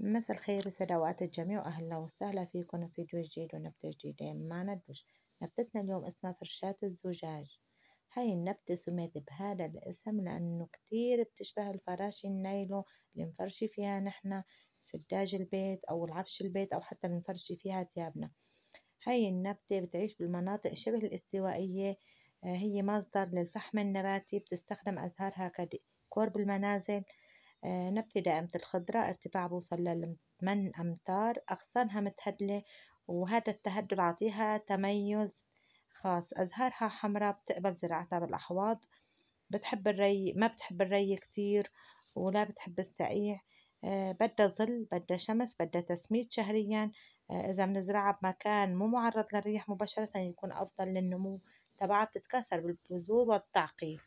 مساء الخير وسلوات الجميع وأهلا وسهلا فيكم في فيديو جديد ونبتة جديدة معنا الدوش نبتتنا اليوم اسمها فرشاة الزجاج هاي النبتة سميت بهذا الاسم لأنه كتير بتشبه الفراشة النايلون اللي نفرشي فيها نحنا سداج البيت أو العفش البيت أو حتى اللي نفرشي فيها ثيابنا هاي النبتة بتعيش بالمناطق شبه الاستوائية آه، هي مصدر للفحم النباتي بتستخدم أزهارها كديكور بالمنازل آه، نبتة دائمة الخضرة ارتفاع بوصل للثمان أمتار أغصانها متهدلة وهذا التهدل عطيها تميز خاص أزهارها حمراء بتقبل زراعتها بالأحواض بتحب الري ما بتحب الري كتير ولا بتحب السقيع آه، بدها ظل بدها شمس بدها تسميد شهريا آه، إذا بنزرعها بمكان مو معرض للرياح مباشرة يكون أفضل للنمو تبعها بتتكاثر بالبذور والتعقيل